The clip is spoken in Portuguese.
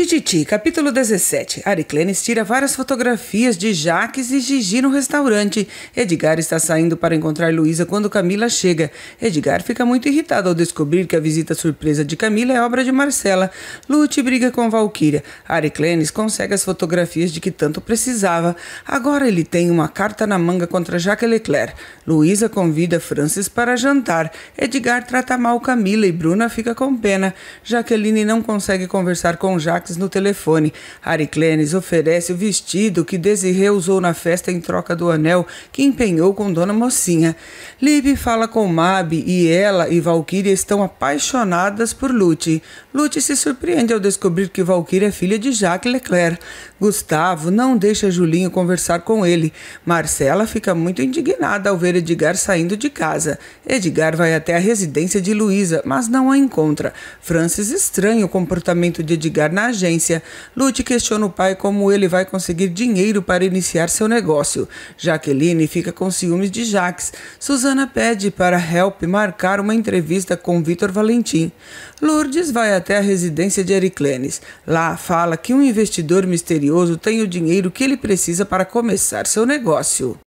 Tititi, capítulo 17. Ariclenes tira várias fotografias de Jaques e Gigi no restaurante. Edgar está saindo para encontrar Luísa quando Camila chega. Edgar fica muito irritado ao descobrir que a visita surpresa de Camila é obra de Marcela. Lute briga com Valkyria. Ariclenes consegue as fotografias de que tanto precisava. Agora ele tem uma carta na manga contra Jacques Leclerc. Luísa convida Francis para jantar. Edgar trata mal Camila e Bruna fica com pena. Jaqueline não consegue conversar com Jacques no telefone. Ari Clenis oferece o vestido que Desirê usou na festa em troca do anel que empenhou com Dona Mocinha. Libby fala com Mab e ela e Valkyria estão apaixonadas por Lute. Lute se surpreende ao descobrir que Valkyria é filha de Jacques Leclerc. Gustavo não deixa Julinho conversar com ele. Marcela fica muito indignada ao ver Edgar saindo de casa. Edgar vai até a residência de Luísa, mas não a encontra. Francis estranha o comportamento de Edgar na agência. Lute questiona o pai como ele vai conseguir dinheiro para iniciar seu negócio. Jaqueline fica com ciúmes de Jax. Susana pede para Help marcar uma entrevista com Vitor Valentim. Lourdes vai até a residência de Ericlenes. Lá fala que um investidor misterioso tem o dinheiro que ele precisa para começar seu negócio.